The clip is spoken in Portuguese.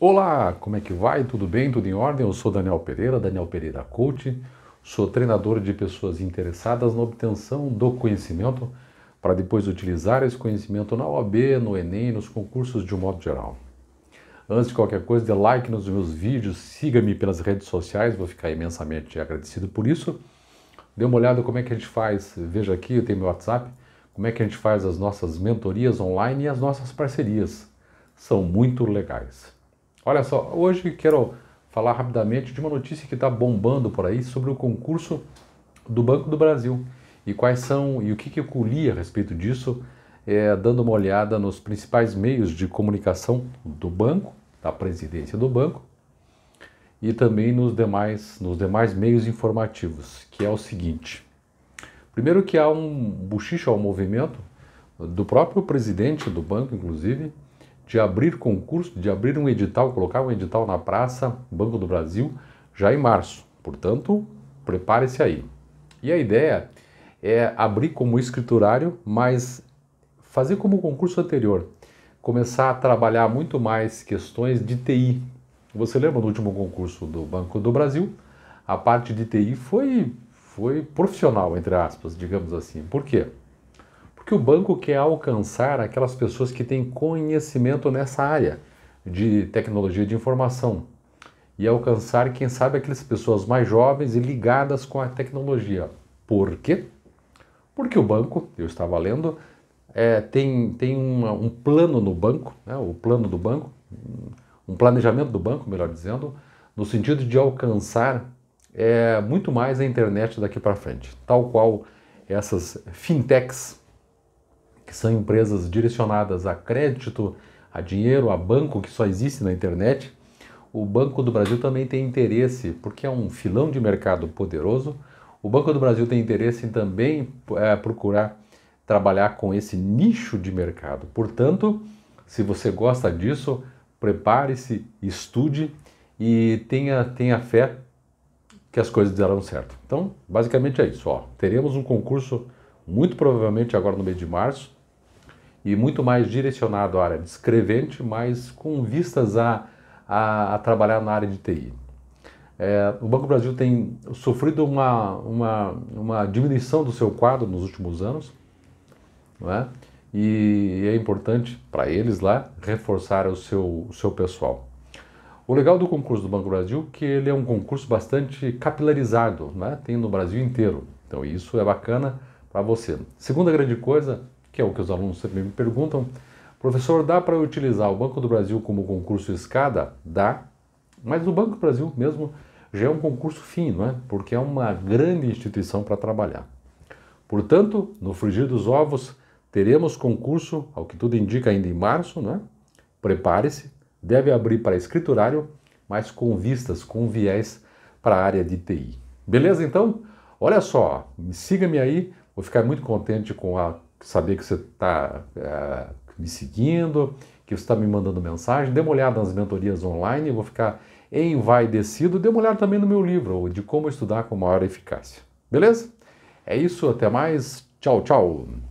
Olá, como é que vai? Tudo bem? Tudo em ordem? Eu sou Daniel Pereira, Daniel Pereira Coach. Sou treinador de pessoas interessadas na obtenção do conhecimento para depois utilizar esse conhecimento na OAB, no Enem, nos concursos de um modo geral. Antes de qualquer coisa, dê like nos meus vídeos, siga-me pelas redes sociais, vou ficar imensamente agradecido por isso. Dê uma olhada como é que a gente faz, veja aqui, eu tenho meu WhatsApp, como é que a gente faz as nossas mentorias online e as nossas parcerias. São muito legais. Olha só, hoje quero falar rapidamente de uma notícia que está bombando por aí sobre o concurso do Banco do Brasil e quais são e o que, que eu colhi a respeito disso, é, dando uma olhada nos principais meios de comunicação do banco, da presidência do banco e também nos demais, nos demais meios informativos, que é o seguinte. Primeiro que há um buchicho ao movimento do próprio presidente do banco, inclusive, de abrir concurso, de abrir um edital, colocar um edital na praça, Banco do Brasil, já em março. Portanto, prepare-se aí. E a ideia é abrir como escriturário, mas fazer como o concurso anterior, começar a trabalhar muito mais questões de TI. Você lembra do último concurso do Banco do Brasil? A parte de TI foi, foi profissional, entre aspas, digamos assim. Por quê? que o banco quer alcançar aquelas pessoas que têm conhecimento nessa área de tecnologia de informação e alcançar, quem sabe, aquelas pessoas mais jovens e ligadas com a tecnologia. Por quê? Porque o banco, eu estava lendo, é, tem, tem uma, um plano no banco, né, o plano do banco, um planejamento do banco, melhor dizendo, no sentido de alcançar é, muito mais a internet daqui para frente, tal qual essas fintechs que são empresas direcionadas a crédito, a dinheiro, a banco, que só existe na internet, o Banco do Brasil também tem interesse, porque é um filão de mercado poderoso, o Banco do Brasil tem interesse em também é, procurar trabalhar com esse nicho de mercado. Portanto, se você gosta disso, prepare-se, estude e tenha, tenha fé que as coisas darão certo. Então, basicamente é isso. Ó. Teremos um concurso muito provavelmente agora no mês de março e muito mais direcionado à área de escrevente, mas com vistas a, a, a trabalhar na área de TI. É, o Banco do Brasil tem sofrido uma, uma, uma diminuição do seu quadro nos últimos anos, não é? e é importante para eles lá reforçar o seu, o seu pessoal. O legal do concurso do Banco do Brasil é que ele é um concurso bastante capilarizado, né? tem no Brasil inteiro. Então isso é bacana para você. Segunda grande coisa, que é o que os alunos sempre me perguntam. Professor, dá para utilizar o Banco do Brasil como concurso escada? Dá, mas o Banco do Brasil mesmo já é um concurso fim, não é? Porque é uma grande instituição para trabalhar. Portanto, no frigir dos ovos, teremos concurso, ao que tudo indica, ainda em março, né? Prepare-se, deve abrir para escriturário, mas com vistas, com viés para a área de TI. Beleza, então? Olha só, siga-me aí, vou ficar muito contente com a saber que você está eh, me seguindo, que você está me mandando mensagem. Dê uma olhada nas mentorias online, eu vou ficar envaidecido. Dê uma olhada também no meu livro, de como estudar com maior eficácia. Beleza? É isso, até mais. Tchau, tchau.